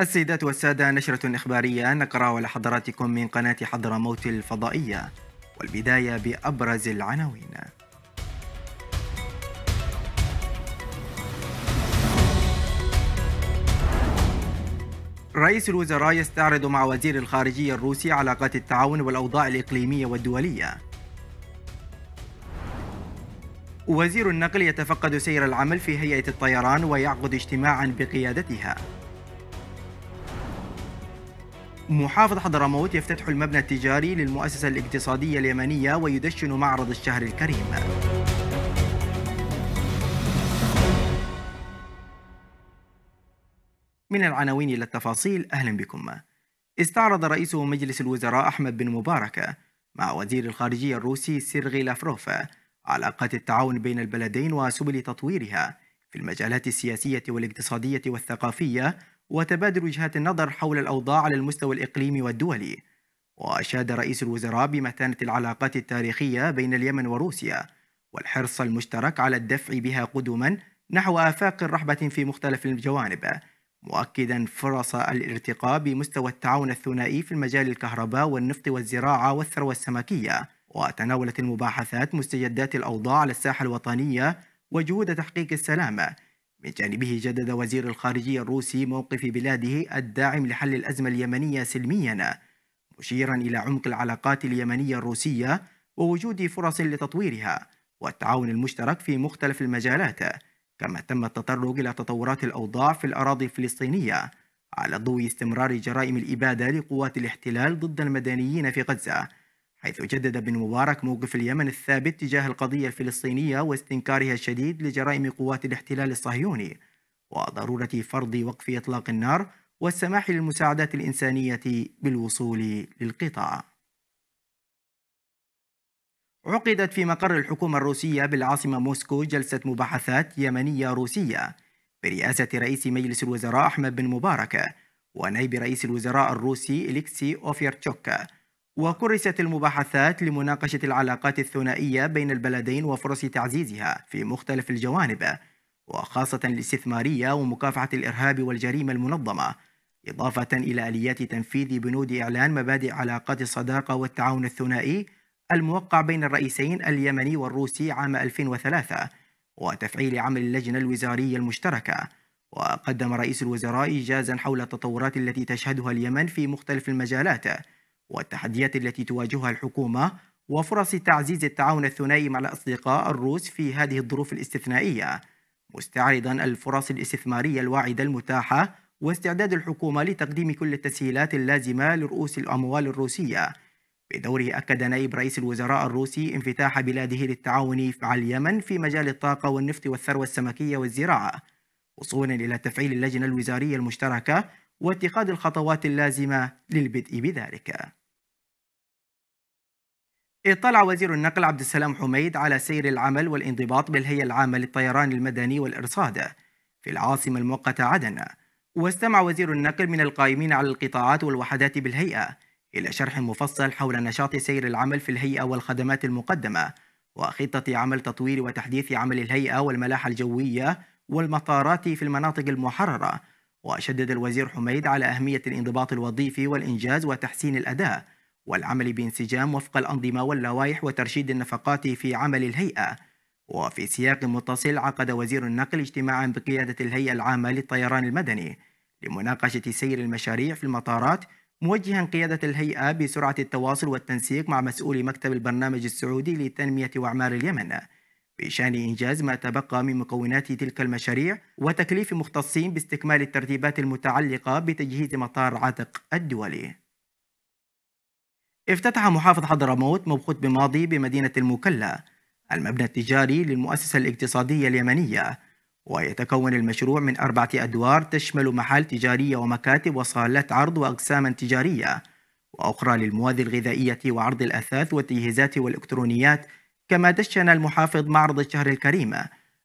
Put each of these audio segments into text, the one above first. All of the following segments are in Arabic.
السيدات والسادة نشرة إخبارية نقرأ لحضراتكم من قناة حضرموت الفضائية والبداية بأبرز العناوين رئيس الوزراء يستعرض مع وزير الخارجية الروسي علاقات التعاون والأوضاع الإقليمية والدولية وزير النقل يتفقد سير العمل في هيئة الطيران ويعقد اجتماعا بقيادتها محافظ حضرموت يفتتح المبنى التجاري للمؤسسة الاقتصادية اليمنية ويدشن معرض الشهر الكريم من العناوين إلى التفاصيل أهلا بكم استعرض رئيس مجلس الوزراء أحمد بن مبارك مع وزير الخارجية الروسي سيرغي لافروف علاقات التعاون بين البلدين وسبل تطويرها في المجالات السياسية والاقتصادية والثقافية وتبادل وجهات النظر حول الأوضاع على المستوى الإقليمي والدولي وأشاد رئيس الوزراء بمتانة العلاقات التاريخية بين اليمن وروسيا والحرص المشترك على الدفع بها قدما نحو آفاق رحبة في مختلف الجوانب مؤكدا فرص الارتقاء بمستوى التعاون الثنائي في المجال الكهرباء والنفط والزراعة والثروة السمكية وتناولت المباحثات مستجدات الأوضاع على الساحة الوطنية وجهود تحقيق السلام من جانبه جدد وزير الخارجية الروسي موقف بلاده الداعم لحل الأزمة اليمنية سلميا مشيرا إلى عمق العلاقات اليمنية الروسية ووجود فرص لتطويرها والتعاون المشترك في مختلف المجالات كما تم التطرق إلى تطورات الأوضاع في الأراضي الفلسطينية على ضوء استمرار جرائم الإبادة لقوات الاحتلال ضد المدنيين في غزة حيث جدد بن مبارك موقف اليمن الثابت تجاه القضية الفلسطينية واستنكارها الشديد لجرائم قوات الاحتلال الصهيوني وضرورة فرض وقف إطلاق النار والسماح للمساعدات الإنسانية بالوصول للقطاع عقدت في مقر الحكومة الروسية بالعاصمة موسكو جلسة مباحثات يمنية روسية برئاسة رئيس مجلس الوزراء أحمد بن مبارك ونائب رئيس الوزراء الروسي إليكسي أوفيرتشوكا وكرست المباحثات لمناقشة العلاقات الثنائية بين البلدين وفرص تعزيزها في مختلف الجوانب وخاصة الاستثمارية ومكافحة الإرهاب والجريمة المنظمة إضافة إلى آليات تنفيذ بنود إعلان مبادئ علاقات الصداقة والتعاون الثنائي الموقع بين الرئيسين اليمني والروسي عام 2003 وتفعيل عمل اللجنة الوزارية المشتركة وقدم رئيس الوزراء إيجازا حول التطورات التي تشهدها اليمن في مختلف المجالات والتحديات التي تواجهها الحكومة وفرص تعزيز التعاون الثنائي مع الأصدقاء الروس في هذه الظروف الاستثنائية مستعرضا الفرص الاستثمارية الواعدة المتاحة واستعداد الحكومة لتقديم كل التسهيلات اللازمة لرؤوس الأموال الروسية بدوره أكد نائب رئيس الوزراء الروسي انفتاح بلاده للتعاون مع اليمن في مجال الطاقة والنفط والثروة السمكية والزراعة وصولا إلى تفعيل اللجنة الوزارية المشتركة واتخاذ الخطوات اللازمة للبدء بذلك اطلع وزير النقل عبد السلام حميد على سير العمل والانضباط بالهيئة العامة للطيران المدني والإرصاد في العاصمة المؤقتة عدن واستمع وزير النقل من القائمين على القطاعات والوحدات بالهيئة إلى شرح مفصل حول نشاط سير العمل في الهيئة والخدمات المقدمة وخطة عمل تطوير وتحديث عمل الهيئة والملاحة الجوية والمطارات في المناطق المحررة وشدد الوزير حميد على أهمية الانضباط الوظيفي والإنجاز وتحسين الأداء والعمل بانسجام وفق الأنظمة واللوائح وترشيد النفقات في عمل الهيئة وفي سياق متصل عقد وزير النقل اجتماعا بقيادة الهيئة العامة للطيران المدني لمناقشة سير المشاريع في المطارات موجها قيادة الهيئة بسرعة التواصل والتنسيق مع مسؤولي مكتب البرنامج السعودي لتنمية وأعمار اليمن بشان إنجاز ما تبقى من مكونات تلك المشاريع وتكليف مختصين باستكمال الترتيبات المتعلقة بتجهيز مطار عتق الدولي افتتح محافظ حضرموت مبخوت بماضي بمدينة المكلا المبنى التجاري للمؤسسة الاقتصادية اليمنية ويتكون المشروع من أربعة أدوار تشمل محال تجارية ومكاتب وصالات عرض وأقساما تجارية وأخرى للمواد الغذائية وعرض الأثاث والتجهيزات والإلكترونيات كما دشن المحافظ معرض الشهر الكريم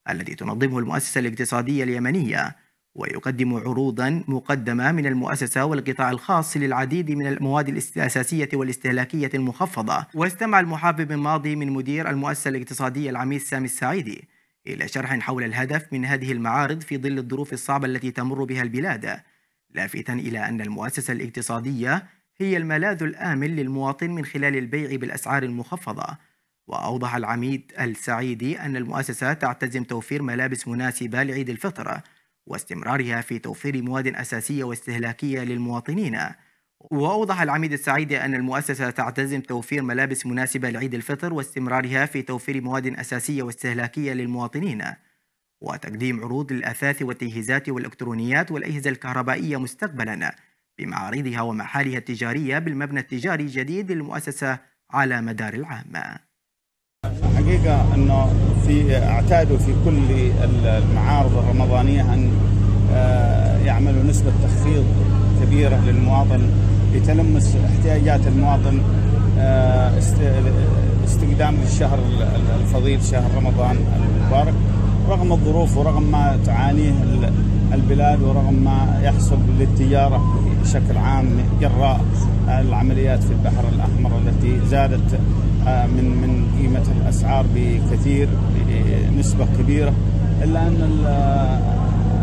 الذي تنظمه المؤسسة الاقتصادية اليمنية ويقدم عروضا مقدمة من المؤسسة والقطاع الخاص للعديد من المواد الأساسية والاستهلاكية المخفضة واستمع المحافظ بن ماضي من مدير المؤسسة الاقتصادية العميد سامي السعيدي إلى شرح حول الهدف من هذه المعارض في ظل الظروف الصعبة التي تمر بها البلاد لافتا إلى أن المؤسسة الاقتصادية هي الملاذ الآمن للمواطن من خلال البيع بالأسعار المخفضة وأوضح العميد السعيدي أن المؤسسة تعتزم توفير ملابس مناسبة لعيد الفطر واستمرارها في توفير مواد أساسية واستهلاكية للمواطنين وأوضح العميد السعيدي أن المؤسسة تعتزم توفير ملابس مناسبة لعيد الفطر واستمرارها في توفير مواد أساسية واستهلاكية للمواطنين وتقديم عروض للأثاث والتجهيزات والإلكترونيات والأجهزة الكهربائية مستقبلا بمعارضها ومحالها التجارية بالمبنى التجاري الجديد للمؤسسة على مدار العام حقيقة أنه في اعتادوا في كل المعارض الرمضانية أن آه، يعملوا نسبة تخفيض كبيرة للمواطن لتلمس احتياجات المواطن آه، استقدام للشهر الفضيل شهر رمضان المبارك رغم الظروف ورغم ما تعانيه البلاد ورغم ما يحصل للتجارة بشكل عام جراء العمليات في البحر الأحمر التي زادت آه، من من قيمة الأسعار بكثير بنسبة كبيرة إلا أن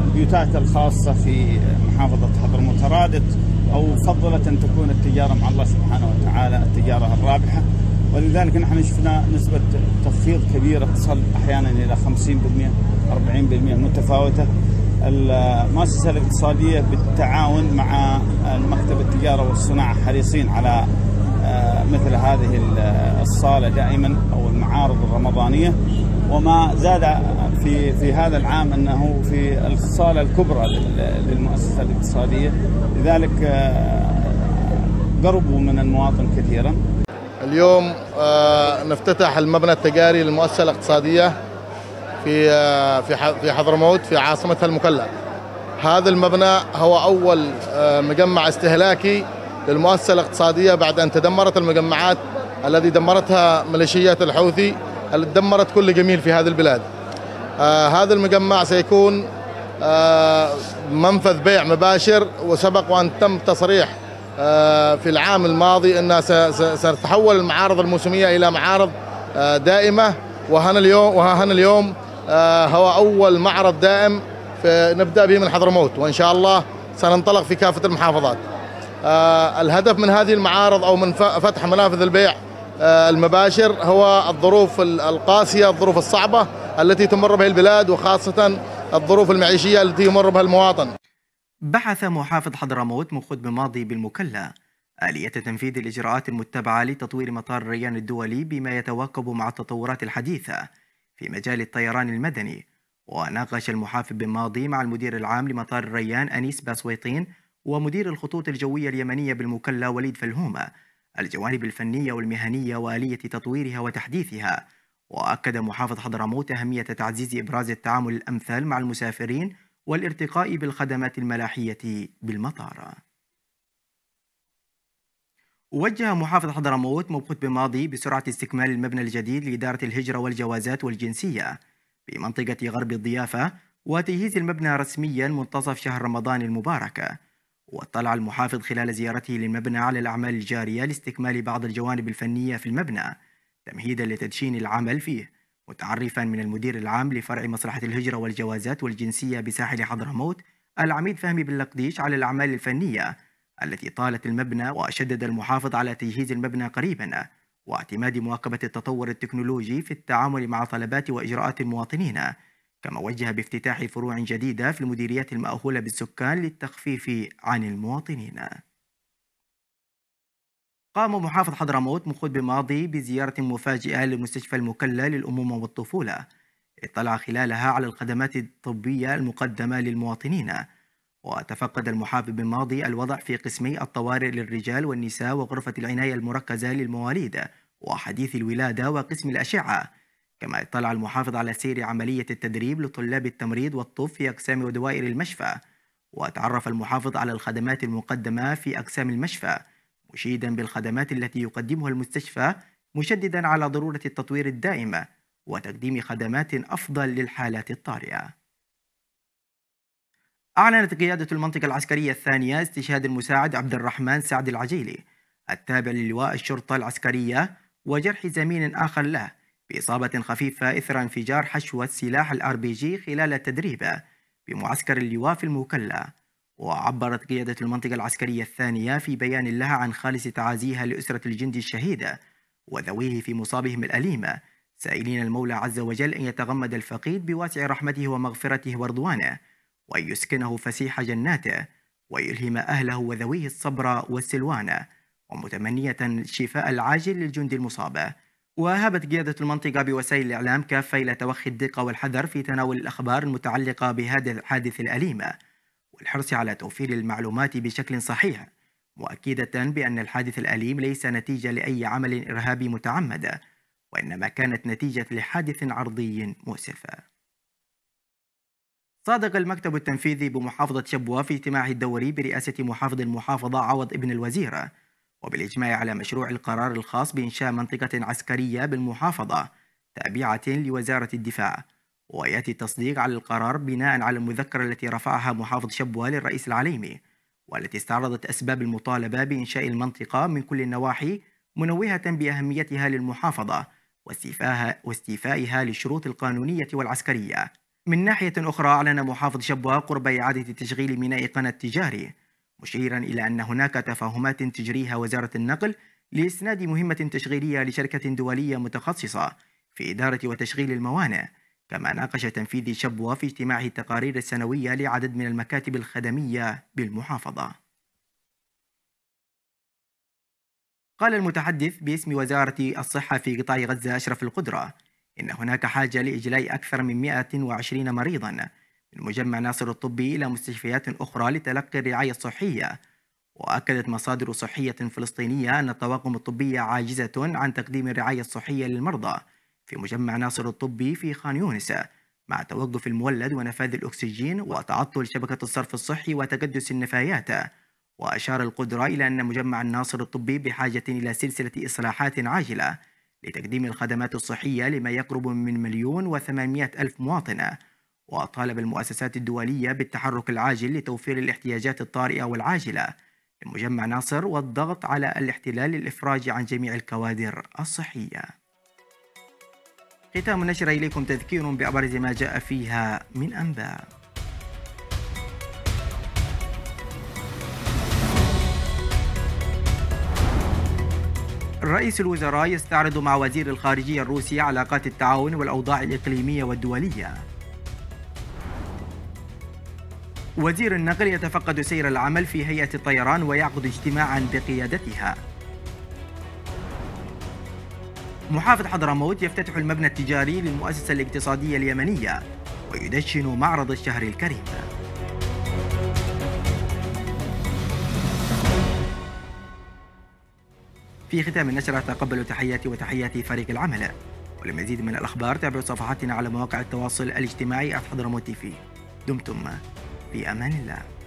البيوتات الخاصة في محافظة حضرموت أرادت أو فضلت أن تكون التجارة مع الله سبحانه وتعالى التجارة الرابحة ولذلك نحن شفنا نسبة تخفيض كبيرة تصل أحيانا إلى 50% 40% متفاوتة المؤسسة الاقتصادية بالتعاون مع مكتب التجارة والصناعة حريصين على آه، مثل هذه آه، الصالة دائما أو المعارض الرمضانية وما زاد في في هذا العام أنه في الصالة الكبرى للمؤسسة الاقتصادية لذلك آه، قربوا من المواطن كثيرا اليوم نفتتح المبنى التجاري للمؤسسة الاقتصادية في آه، في في حضرموت في عاصمتها المكلا. هذا المبنى هو اول آه، مجمع استهلاكي للمؤسسه الاقتصاديه بعد ان تدمرت المجمعات الذي دمرتها ميليشيات الحوثي التي دمرت كل جميل في هذه البلاد. آه، هذا المجمع سيكون منفذ بيع مباشر وسبق وان تم تصريح في العام الماضي انها ستتحول المعارض الموسميه الى معارض دائمه وهنا اليوم وها هنا اليوم آه، هو أول معرض دائم نبدأ به من حضرموت وإن شاء الله سننطلق في كافة المحافظات آه، الهدف من هذه المعارض أو من فتح منافذ البيع آه، المباشر هو الظروف القاسية الظروف الصعبة التي تمر بها البلاد وخاصة الظروف المعيشية التي يمر بها المواطن بحث محافظ حضرموت مخد ماضي بالمكلا آلية تنفيذ الإجراءات المتبعة لتطوير مطار ريان الدولي بما يتواكب مع التطورات الحديثة في مجال الطيران المدني وناقش المحافظ بن ماضي مع المدير العام لمطار الريان أنيس باسويطين ومدير الخطوط الجوية اليمنية بالمكلا وليد فلهومة الجوانب الفنية والمهنية وآلية تطويرها وتحديثها وأكد محافظ حضرموت أهمية تعزيز إبراز التعامل الأمثل مع المسافرين والارتقاء بالخدمات الملاحية بالمطار وجه محافظ حضرموت مبخوت بماضي بسرعة استكمال المبنى الجديد لإدارة الهجرة والجوازات والجنسية بمنطقة غرب الضيافة وتجهيز المبنى رسميا منتصف شهر رمضان المبارك واطلع المحافظ خلال زيارته للمبنى على الأعمال الجارية لاستكمال بعض الجوانب الفنية في المبنى تمهيدا لتدشين العمل فيه متعرفا من المدير العام لفرع مصلحة الهجرة والجوازات والجنسية بساحل حضرموت العميد فهمي بن لقديش على الأعمال الفنية التي طالت المبنى وشدد المحافظ على تجهيز المبنى قريبا واعتماد مواكبة التطور التكنولوجي في التعامل مع طلبات وإجراءات المواطنين كما وجه بافتتاح فروع جديدة في المديريات المأهولة بالسكان للتخفيف عن المواطنين قام محافظ حضرموت مخود بماضي بزيارة مفاجئة لمستشفى المكلة للأمومة والطفولة اطلع خلالها على الخدمات الطبية المقدمة للمواطنين وتفقد المحافظ بالماضي الوضع في قسمي الطوارئ للرجال والنساء وغرفة العناية المركزة للمواليد وحديث الولادة وقسم الأشعة كما اطلع المحافظ على سير عملية التدريب لطلاب التمريض والطب في أقسام ودوائر المشفى وتعرف المحافظ على الخدمات المقدمة في أقسام المشفى مشيدا بالخدمات التي يقدمها المستشفى مشددا على ضرورة التطوير الدائم وتقديم خدمات أفضل للحالات الطارئة أعلنت قيادة المنطقة العسكرية الثانية استشهاد المساعد عبد الرحمن سعد العجيلي التابع للواء الشرطة العسكرية وجرح زميل آخر له بإصابة خفيفة إثر انفجار حشوة سلاح الار بي جي خلال تدريبه بمعسكر اللواء في المكلا وعبرت قيادة المنطقة العسكرية الثانية في بيان لها عن خالص تعازيها لأسرة الجندي الشهيدة وذويه في مصابهم الأليمة سائلين المولى عز وجل أن يتغمد الفقيد بواسع رحمته ومغفرته ورضوانه وأن يسكنه فسيح جناته ويلهم أهله وذويه الصبر والسلوان ومتمنية الشفاء العاجل للجند المصاب وهبت قيادة المنطقة بوسائل الإعلام كافة إلى توخي الدقة والحذر في تناول الأخبار المتعلقة بهذا الحادث الأليم والحرص على توفير المعلومات بشكل صحيح مؤكدة بأن الحادث الأليم ليس نتيجة لأي عمل إرهابي متعمد وإنما كانت نتيجة لحادث عرضي مؤسف صادق المكتب التنفيذي بمحافظة شبوة في اجتماعه الدوري برئاسة محافظ المحافظة عوض ابن الوزير وبالإجماع على مشروع القرار الخاص بإنشاء منطقة عسكرية بالمحافظة تابعة لوزارة الدفاع ويأتي التصديق على القرار بناء على المذكرة التي رفعها محافظ شبوة للرئيس العليمي والتي استعرضت أسباب المطالبة بإنشاء المنطقة من كل النواحي منوهة بأهميتها للمحافظة واستيفائها للشروط القانونية والعسكرية من ناحية أخرى أعلن محافظ شبوة قرب إعادة تشغيل ميناء قنا التجاري مشيرا إلى أن هناك تفاهمات تجريها وزارة النقل لإسناد مهمة تشغيلية لشركة دولية متخصصة في إدارة وتشغيل الموانئ كما ناقش تنفيذ شبوة في اجتماعه التقارير السنوية لعدد من المكاتب الخدمية بالمحافظة قال المتحدث باسم وزارة الصحة في قطاع غزة أشرف القدرة إن هناك حاجة لإجلاء أكثر من 120 مريضا من مجمع ناصر الطبي إلى مستشفيات أخرى لتلقي الرعاية الصحية وأكدت مصادر صحية فلسطينية أن الطواقم الطبية عاجزة عن تقديم الرعاية الصحية للمرضى في مجمع ناصر الطبي في خان يونس مع توقف المولد ونفاذ الأكسجين وتعطل شبكة الصرف الصحي وتقدس النفايات وأشار القدرة إلى أن مجمع الناصر الطبي بحاجة إلى سلسلة إصلاحات عاجلة لتقديم الخدمات الصحية لما يقرب من مليون وثمانمائة ألف مواطنة وطالب المؤسسات الدولية بالتحرك العاجل لتوفير الاحتياجات الطارئة والعاجلة لمجمع ناصر والضغط على الاحتلال للإفراج عن جميع الكوادر الصحية ختام النشر إليكم تذكير بأبرز ما جاء فيها من أنباء رئيس الوزراء يستعرض مع وزير الخارجية الروسي علاقات التعاون والأوضاع الإقليمية والدولية وزير النقل يتفقد سير العمل في هيئة الطيران ويعقد اجتماعا بقيادتها محافظ حضرموت يفتتح المبنى التجاري للمؤسسة الاقتصادية اليمنية ويدشن معرض الشهر الكريم في ختام النشرة تقبلوا تحياتي وتحيات فريق العمل ولمزيد من الأخبار تابعوا صفحاتنا على مواقع التواصل الاجتماعي أفحضر موتي فيه دمتم في أمان الله